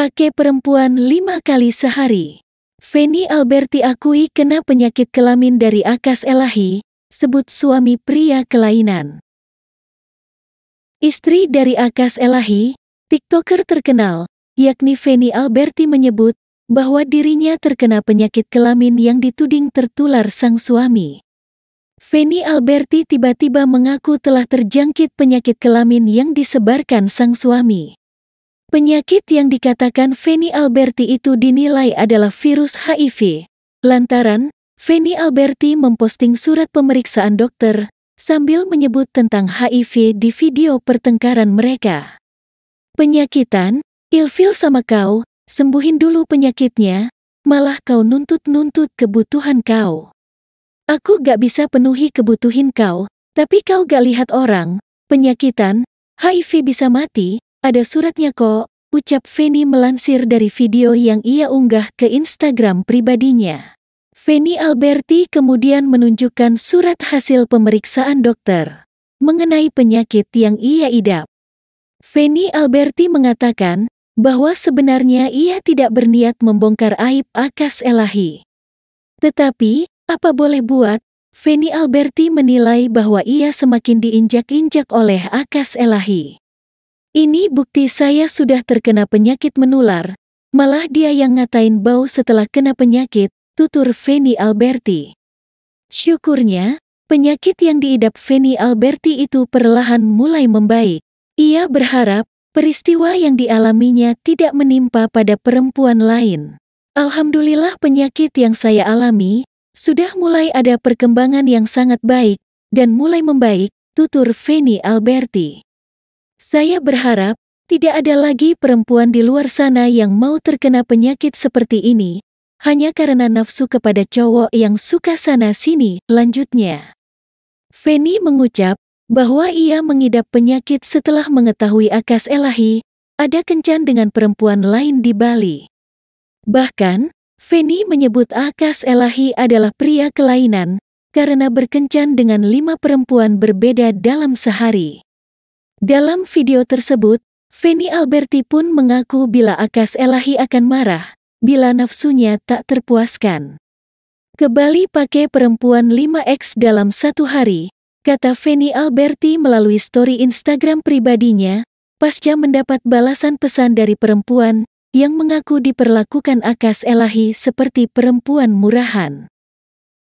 Pakai perempuan lima kali sehari. Feni Alberti akui kena penyakit kelamin dari Akas Elahi, sebut suami pria kelainan. Istri dari Akas Elahi, TikToker terkenal, yakni Feni Alberti menyebut bahwa dirinya terkena penyakit kelamin yang dituding tertular sang suami. Feni Alberti tiba-tiba mengaku telah terjangkit penyakit kelamin yang disebarkan sang suami. Penyakit yang dikatakan Feni Alberti itu dinilai adalah virus HIV. Lantaran, Feni Alberti memposting surat pemeriksaan dokter sambil menyebut tentang HIV di video pertengkaran mereka. Penyakitan, ilfil sama kau, sembuhin dulu penyakitnya, malah kau nuntut-nuntut kebutuhan kau. Aku gak bisa penuhi kebutuhin kau, tapi kau gak lihat orang, penyakitan, HIV bisa mati, ada suratnya kok, ucap Feni melansir dari video yang ia unggah ke Instagram pribadinya. Feni Alberti kemudian menunjukkan surat hasil pemeriksaan dokter mengenai penyakit yang ia idap. Feni Alberti mengatakan bahwa sebenarnya ia tidak berniat membongkar aib Akas Elahi. Tetapi, apa boleh buat, Feni Alberti menilai bahwa ia semakin diinjak-injak oleh Akas Elahi. Ini bukti saya sudah terkena penyakit menular, malah dia yang ngatain bau setelah kena penyakit, tutur Feni Alberti. Syukurnya, penyakit yang diidap Feni Alberti itu perlahan mulai membaik. Ia berharap peristiwa yang dialaminya tidak menimpa pada perempuan lain. Alhamdulillah penyakit yang saya alami, sudah mulai ada perkembangan yang sangat baik, dan mulai membaik, tutur Feni Alberti. Saya berharap tidak ada lagi perempuan di luar sana yang mau terkena penyakit seperti ini, hanya karena nafsu kepada cowok yang suka sana-sini, lanjutnya. Feni mengucap bahwa ia mengidap penyakit setelah mengetahui Akas Elahi, ada kencan dengan perempuan lain di Bali. Bahkan, Feni menyebut Akas Elahi adalah pria kelainan karena berkencan dengan lima perempuan berbeda dalam sehari. Dalam video tersebut, Feni Alberti pun mengaku bila Akas Elahi akan marah bila nafsunya tak terpuaskan. Kembali pakai perempuan 5X dalam satu hari, kata Feni Alberti melalui story Instagram pribadinya pasca mendapat balasan pesan dari perempuan yang mengaku diperlakukan Akas Elahi seperti perempuan murahan.